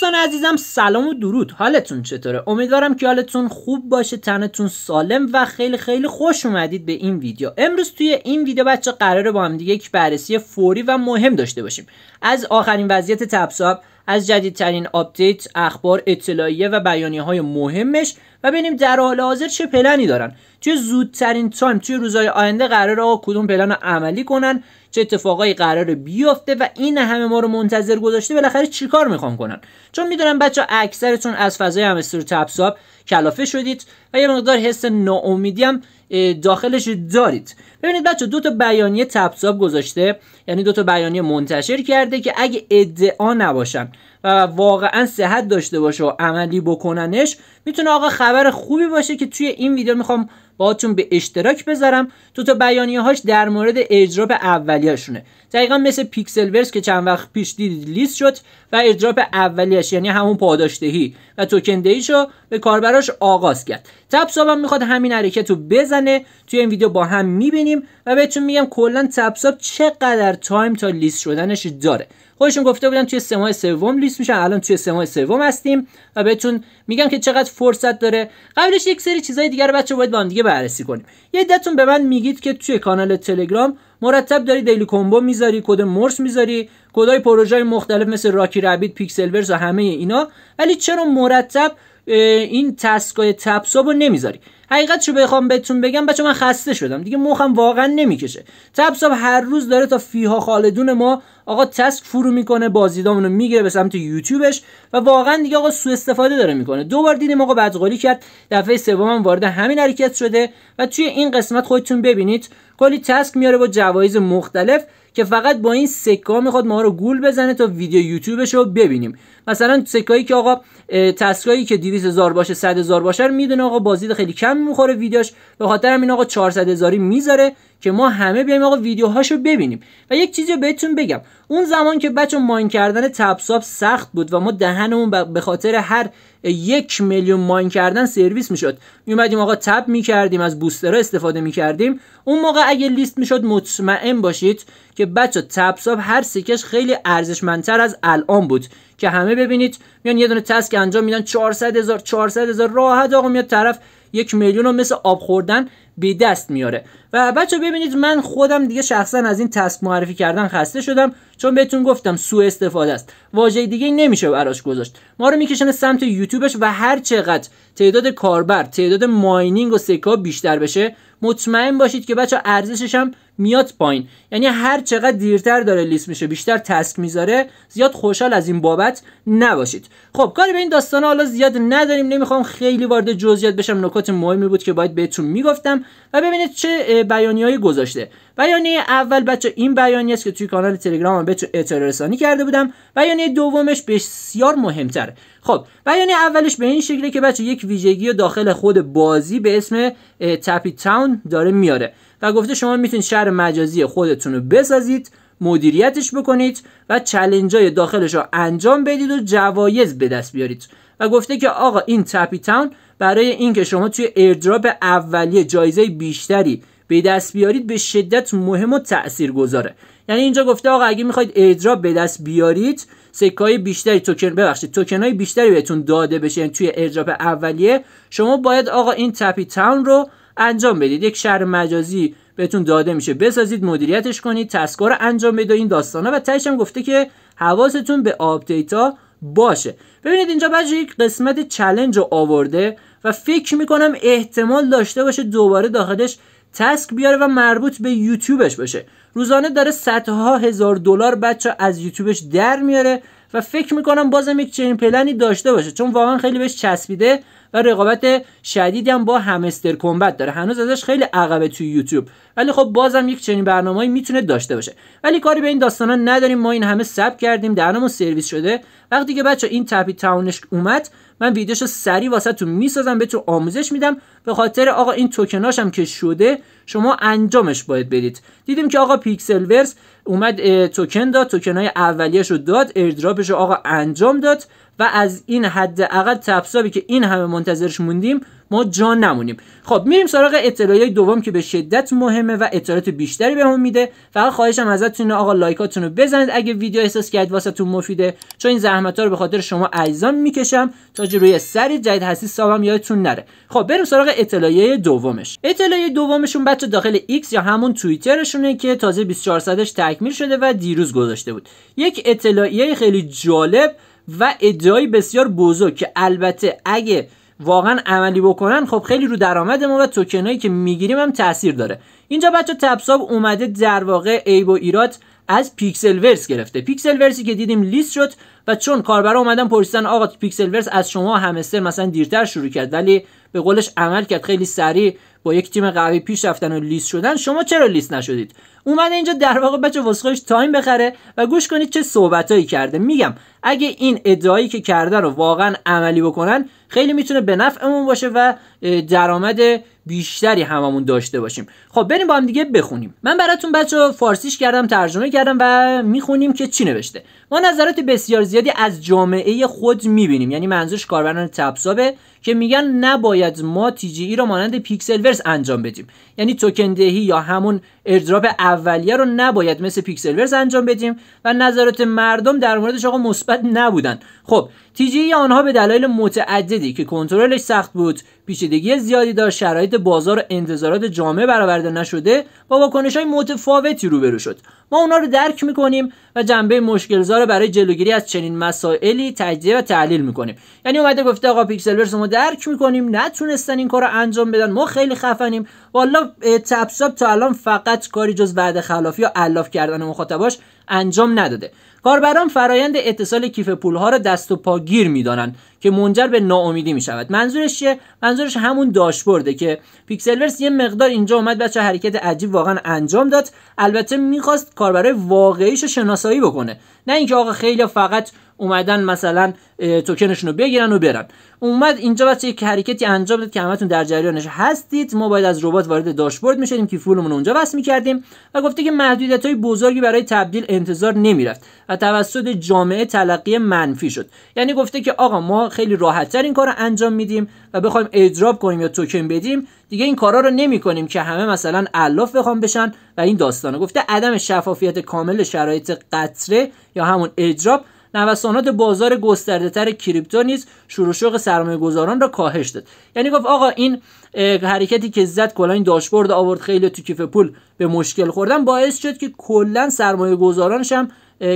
دوستان عزیزم سلام و درود حالتون چطوره امیدوارم که حالتون خوب باشه تنتون سالم و خیلی خیلی خوش اومدید به این ویدیو امروز توی این ویدیو بچه قراره با هم دیگه یک بررسی فوری و مهم داشته باشیم از آخرین وضعیت تپساب، از جدیدترین آپدیت، اخبار، اطلاعیه و بیانیه های مهمش و ببینیم در حال حاضر چه پلنی دارن چه زودترین تایم توی روزهای آینده قرار آقا کدوم پلن رو عملی کنن چه اتفاقایی قرار بیفته و این همه ما رو منتظر گذاشته بالاخره چیکار میخوان کنن چون میدونم بچه اکثرتون از فضای همستر تپساب کلافه شدید و یه مقدار حس ناامیدی هم داخلش دارید ببینید بچه دو تا بیانیه تبساب گذاشته یعنی دو تا بیانیه منتشر کرده که اگه ادعا نباشن و واقعا صحت داشته باشه و عملی بکننش میتونه آقا خبر خوبی باشه که توی این ویدیو میخوام باهاتون به اشتراک بذارم تو تا بیانیه هاش در مورد اجراب اولیاشونه. دقیقا مثل پیکسل ورس که چند وقت پیش دیدید لیست شد و اجراب اولیاش یعنی همون پاداشتهی و توکن رو به کاربراش آغاز کرد تبساب هم میخواد همین حرکت رو بزنه توی این ویدیو با هم میبینیم و بهتون میگم کلا ساب چقدر تایم تا لیست شدنش داره خودشون گفته بودن توی سه ماه سوم میشن الان توی سه ماه سوم هستیم و بهتون میگم که چقدر فرصت داره قبلش یک سری چیزای دیگر رو بچه باید با هم دیگه بررسی کنیم یه دتون به من میگید که توی کانال تلگرام مرتب داری دیلی کومبو میذاری کد مرس میذاری کدای پروژه مختلف مثل راکی رابید پیکسل ورز و همه اینا ولی چرا مرتب این تسکای تپساب رو نمیذاری حقیقت رو بخوام بهتون بگم بچه من خسته شدم دیگه مخم واقعا نمیکشه تبساب هر روز داره تا فیها خالدون ما آقا تسک فرو میکنه بازیدامونو میگیره به سمت یوتیوبش و واقعا دیگه آقا سوء استفاده داره میکنه دو بار دیدیم آقا بدقولی کرد دفعه سومم هم وارد همین حرکت شده و توی این قسمت خودتون ببینید کلی تسک میاره با جوایز مختلف که فقط با این سکه ها میخواد ما رو گول بزنه تا ویدیو یوتیوبش رو ببینیم مثلا سکایی که آقا تسکایی که 200 هزار باشه 100 هزار باشه میدونه آقا بازدید خیلی کم میخوره ویدیوش به خاطر این آقا 400 هزاری میذاره که ما همه بیایم آقا ویدیوهاشو ببینیم و یک چیزی بهتون بگم اون زمان که بچه ماین کردن تبساب سخت بود و ما دهنمون به خاطر هر یک میلیون ماین کردن سرویس میشد میومدیم آقا تب میکردیم از بوسترها استفاده میکردیم اون موقع اگه لیست میشد مطمئن باشید که بچه تبساب هر سکش خیلی ارزشمندتر از الان بود که همه ببینید میان یه دونه تسک انجام میدن 400 هزار 400 هزار راحت آقا میاد طرف یک میلیون رو مثل آب خوردن به دست میاره و بچه ببینید من خودم دیگه شخصا از این تسک معرفی کردن خسته شدم چون بهتون گفتم سوء استفاده است واژه دیگه نمیشه براش گذاشت ما رو میکشن سمت یوتیوبش و هر چقدر تعداد کاربر تعداد ماینینگ و سکا بیشتر بشه مطمئن باشید که بچه ارزشش هم میاد پایین یعنی هر چقدر دیرتر داره لیست میشه بیشتر تسک میذاره زیاد خوشحال از این بابت نباشید خب کاری به این داستان حالا زیاد نداریم نمیخوام خیلی وارد جزئیات بشم نکات مهمی بود که باید بهتون میگفتم و ببینید چه بیانیه‌ای گذاشته بیانیه اول بچه این بیانیه است که توی کانال تلگرام به تو رسانی کرده بودم بیانیه دومش بسیار مهمتر خب بیانیه اولش به این شکله که بچه یک ویژگی داخل خود بازی به اسم تپی تاون داره میاره و گفته شما میتونید شهر مجازی خودتون رو بسازید مدیریتش بکنید و های داخلش رو انجام بدید و جوایز به دست بیارید و گفته که آقا این تپی تاون برای اینکه شما توی ایردراپ اولیه جایزه بیشتری به دست بیارید به شدت مهم و تأثیر گذاره یعنی اینجا گفته آقا اگه میخواید ایردراپ به دست بیارید سکه های بیشتری توکن ببخشید توکن های بیشتری بهتون داده بشه یعنی توی ایردراپ اولیه شما باید آقا این تپی تاون رو انجام بدید یک شهر مجازی بهتون داده میشه بسازید مدیریتش کنید تسکار انجام بده این داستانا و تهش هم گفته که حواستون به آپدیت ها باشه ببینید اینجا بچه یک قسمت چلنج رو آورده و فکر میکنم احتمال داشته باشه دوباره داخلش تسک بیاره و مربوط به یوتیوبش باشه روزانه داره صدها هزار دلار بچه از یوتیوبش در میاره و فکر میکنم بازم یک چنین پلنی داشته باشه چون واقعا خیلی بهش چسبیده و رقابت شدیدی هم با همستر کمبت داره هنوز ازش خیلی عقبه توی یوتیوب ولی خب بازم یک چنین برنامه‌ای میتونه داشته باشه ولی کاری به این داستانا نداریم ما این همه سب کردیم دهنمون سرویس شده وقتی که بچه این تپی تاونش اومد من ویدیوشو سریع تو میسازم تو آموزش میدم به خاطر آقا این توکناش هم که شده شما انجامش باید بدید دیدیم که آقا پیکسل ورس اومد توکن داد توکنای اولیش رو داد ایردراپشو رو آقا انجام داد و از این حد اقل تبسابی که این همه منتظرش موندیم ما جان نمونیم خب میریم سراغ اطلاعیه دوم که به شدت مهمه و اطلاعات بیشتری بهمون میده فقط خواهشم ازتون آقا لایکاتونو بزنید اگه ویدیو احساس کرد واسهتون مفیده چون این زحمت ها رو به خاطر شما عزیزان میکشم تا روی سری جدید هستی سابم یادتون نره خب بریم سراغ اطلاعیه دومش اطلاعیه دومشون بچه داخل ایکس یا همون توییترشونه که تازه 24 ساعتش تکمیل شده و دیروز گذاشته بود یک اطلاعیه خیلی جالب و ادعای بسیار بزرگ که البته اگه واقعا عملی بکنن خب خیلی رو درآمد ما و هایی که میگیریم هم تاثیر داره اینجا بچه تبساب اومده در واقع ایب و ایراد از پیکسل ورس گرفته پیکسل ورسی که دیدیم لیست شد و چون کاربرا اومدن پرسیدن آقا پیکسل ورس از شما همستر مثلا دیرتر شروع کرد ولی به قولش عمل کرد خیلی سریع با یک تیم قوی پیش رفتن و لیست شدن شما چرا لیست نشدید اومده اینجا در واقع بچه وسخش تایم بخره و گوش کنید چه صحبتهایی کرده میگم اگه این ادعایی که کرده رو واقعا عملی بکنن خیلی میتونه به نفعمون باشه و درآمد بیشتری هممون داشته باشیم خب بریم با هم دیگه بخونیم من براتون بچه فارسیش کردم ترجمه کردم و میخونیم که چی نوشته ما نظرات بسیار زیادی از جامعه خود میبینیم یعنی منظورش کاربران تبسابه که میگن نباید ما تی جی ای رو مانند پیکسل انجام بدیم یعنی توکن دهی یا همون اردراپ اولیه رو نباید مثل پیکسل ورز انجام بدیم و نظرات مردم در موردش آقا مثبت نبودن خب تیجی آنها به دلایل متعددی که کنترلش سخت بود پیچیدگی زیادی داشت شرایط بازار و انتظارات جامعه برآورده نشده با واکنش های متفاوتی روبرو شد ما اونا رو درک میکنیم و جنبه مشکلزار برای جلوگیری از چنین مسائلی تجزیه و تحلیل میکنیم یعنی اومده گفته آقا ورس ما درک میکنیم نتونستن این کار رو انجام بدن ما خیلی خفنیم والا تپساب تا الان فقط کاری جز وعده خلافی یا علاف کردن مخاطباش انجام نداده کاربران فرایند اتصال کیف پولها را دست و پاگیر دانند، که منجر به ناامیدی می شود منظورش چیه منظورش همون داشبورده که پیکسلورس یه مقدار اینجا اومد بچه حرکت عجیب واقعا انجام داد البته میخواست کاربرای واقعیش شناسایی بکنه نه اینکه آقا خیلی فقط اومدن مثلا توکنشون رو بگیرن و برن اومد اینجا بچه یک حرکتی انجام داد که همتون در جریانش هستید ما باید از ربات وارد داشبورد میشدیم که فولمون اونجا وصل میکردیم و گفته که محدودیت های بزرگی برای تبدیل انتظار نمیرفت و توسط جامعه تلقی منفی شد یعنی گفته که آقا ما خیلی راحتتر این کار رو انجام میدیم و بخوایم اجراب کنیم یا توکن بدیم دیگه این کارا رو نمی کنیم که همه مثلا الاف بخوام بشن و این داستانه گفته عدم شفافیت کامل شرایط قطره یا همون اجراب نوسانات بازار تر کریپتو نیز شروع شوق سرمایه گذاران را کاهش داد یعنی گفت آقا این حرکتی که زد کلا این داشبورد آورد خیلی تو کیف پول به مشکل خوردن باعث شد که کلا سرمایه گذارانش هم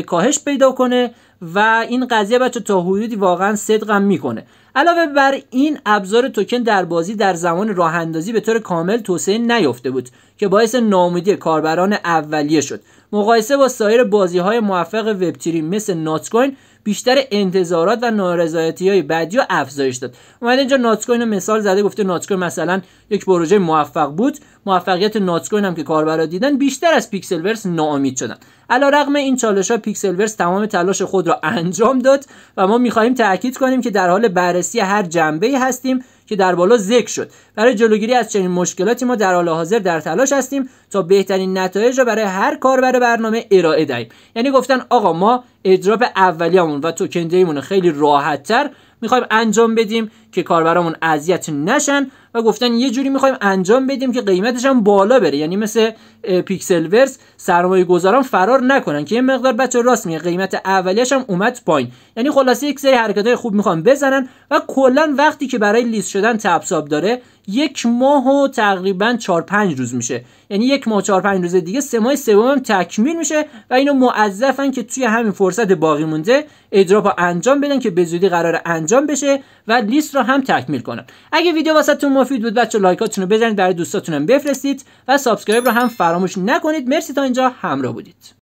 کاهش پیدا کنه و این قضیه بچه تا حدودی واقعا صدقم میکنه علاوه بر این ابزار توکن در بازی در زمان راه اندازی به طور کامل توسعه نیافته بود که باعث نامیدی کاربران اولیه شد مقایسه با سایر بازی های موفق وب مثل ناتکوین بیشتر انتظارات و نارضایتی های بعدی ها افزایش داد اومده اینجا ناتکوین رو مثال زده گفته ناتکوین مثلا یک پروژه موفق بود موفقیت ناتکوین هم که کاربرا دیدن بیشتر از پیکسل ورس ناامید شدن رقم این چالش ها پیکسل ورس تمام تلاش خود را انجام داد و ما میخواهیم تاکید کنیم که در حال بررسی هر جنبه هستیم که در بالا ذکر شد برای جلوگیری از چنین مشکلاتی ما در حال حاضر در تلاش هستیم تا بهترین نتایج را برای هر کاربر برنامه ارائه دهیم یعنی گفتن آقا ما اجراب اولیه‌مون و توکن رو خیلی راحتتر میخوایم انجام بدیم که کاربرامون اذیت نشن و گفتن یه جوری میخوایم انجام بدیم که قیمتش هم بالا بره یعنی مثل پیکسل ورس سرمایه گذاران فرار نکنن که یه مقدار بچه راست میگه قیمت اولیش هم اومد پایین یعنی خلاصه یک سری حرکت های خوب میخوان بزنن و کلا وقتی که برای لیست شدن تبساب داره یک ماه و تقریبا 4 5 روز میشه یعنی یک ماه 4 5 روز دیگه سه ماه سوم هم تکمیل میشه و اینو موظفن که توی همین فرصت باقی مونده اجرا انجام بدن که به زودی قرار انجام بشه و لیست رو هم تکمیل کنم اگه ویدیو واسهتون مفید بود بچه لایکاتون رو بزنید برای دوستاتونم بفرستید و سابسکرایب رو هم فراموش نکنید مرسی تا اینجا همراه بودید